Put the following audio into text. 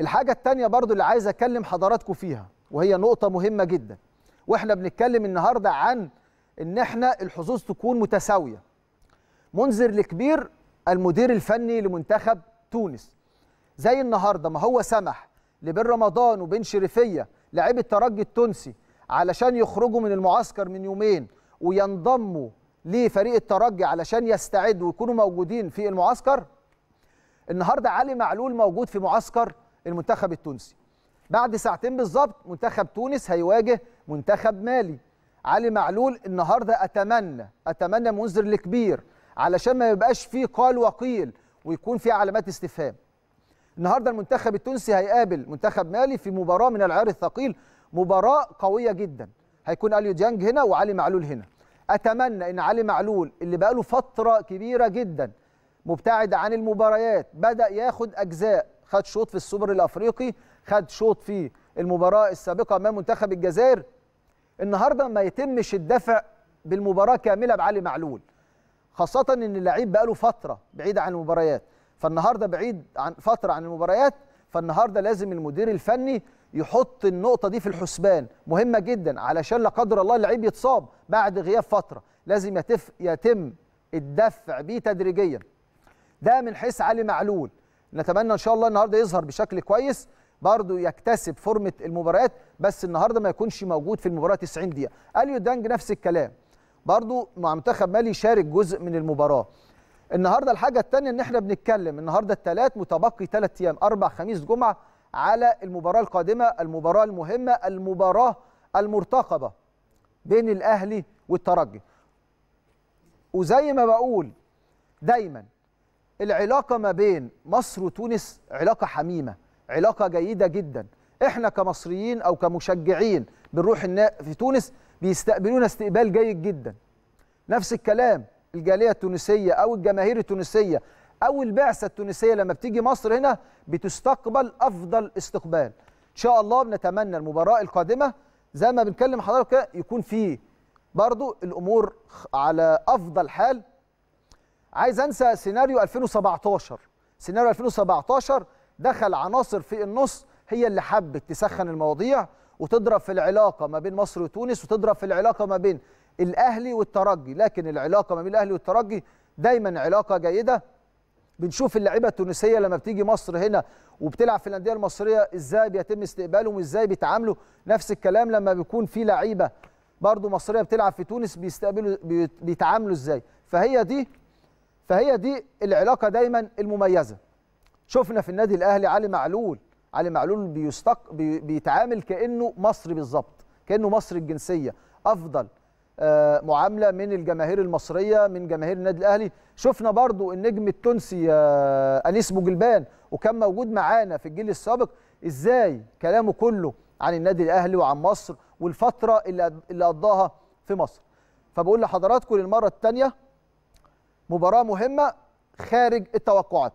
الحاجة التانية برضو اللي عايز أكلم حضراتكم فيها وهي نقطة مهمة جدا وإحنا بنتكلم النهاردة عن إن إحنا الحظوظ تكون متساوية منذر الكبير المدير الفني لمنتخب تونس زي النهاردة ما هو سمح لبن رمضان وبن شريفية لعيب الترجي التونسي علشان يخرجوا من المعسكر من يومين وينضموا لفريق الترجي علشان يستعدوا ويكونوا موجودين في المعسكر النهارده علي معلول موجود في معسكر المنتخب التونسي بعد ساعتين بالظبط منتخب تونس هيواجه منتخب مالي علي معلول النهارده اتمنى اتمنى منذر الكبير علشان ما يبقاش فيه قال وقيل ويكون فيه علامات استفهام النهارده المنتخب التونسي هيقابل منتخب مالي في مباراه من العيار الثقيل مباراه قويه جدا هيكون اليو ديانج هنا وعلي معلول هنا اتمنى ان علي معلول اللي بقاله فتره كبيره جدا مبتعد عن المباريات بدا ياخد اجزاء خد شوط في السوبر الافريقي خد شوط في المباراه السابقه امام منتخب الجزائر النهارده ما يتمش الدفع بالمباراه كامله بعلي معلول خاصه ان اللعيب بقاله فتره بعيد عن المباريات فالنهارده بعيد عن فتره عن المباريات فالنهارده لازم المدير الفني يحط النقطه دي في الحسبان مهمه جدا علشان لا قدر الله اللعيب يتصاب بعد غياب فتره لازم يتم الدفع بيه تدريجيا ده من حيث علي معلول نتمنى ان شاء الله النهارده يظهر بشكل كويس برضه يكتسب فورمه المباريات بس النهارده ما يكونش موجود في المباراه 90 دقيقه اليو دانج نفس الكلام برضه مع منتخب مالي شارك جزء من المباراه النهارده الحاجه الثانيه ان احنا بنتكلم النهارده الثلاث متبقي ثلاث ايام اربع خميس جمعه على المباراه القادمه المباراه المهمه المباراه المرتقبه بين الاهلي والترجي وزي ما بقول دايما العلاقه ما بين مصر وتونس علاقه حميمه علاقه جيده جدا احنا كمصريين او كمشجعين بنروح في تونس بيستقبلونا استقبال جيد جدا نفس الكلام الجاليه التونسيه او الجماهير التونسيه او البعثه التونسيه لما بتيجي مصر هنا بتستقبل افضل استقبال ان شاء الله بنتمنى المباراه القادمه زي ما بنكلم حضرتك يكون فيه برضو الامور على افضل حال عايز انسى سيناريو 2017 سيناريو 2017 دخل عناصر في النص هي اللي حبت تسخن المواضيع وتضرب في العلاقه ما بين مصر وتونس وتضرب في العلاقه ما بين الاهلي والترجي لكن العلاقه ما بين الاهلي والترجي دايما علاقه جيده بنشوف اللعيبه التونسيه لما بتيجي مصر هنا وبتلعب في الانديه المصريه ازاي بيتم استقبالهم وازاي بيتعاملوا نفس الكلام لما بيكون في لعيبه برضه مصريه بتلعب في تونس بيستقبلوا بيتعاملوا ازاي فهي دي فهي دي العلاقه دايما المميزه شفنا في النادي الاهلي علي معلول علي معلول بيستق بي... بيتعامل كانه مصري بالظبط كانه مصري الجنسيه افضل آه معامله من الجماهير المصريه من جماهير النادي الاهلي شفنا برضو النجم التونسي آه انيس بوجلبان وكان موجود معانا في الجيل السابق ازاي كلامه كله عن النادي الاهلي وعن مصر والفتره اللي اللي قضاها في مصر فبقول لحضراتكم للمره الثانيه مباراه مهمه خارج التوقعات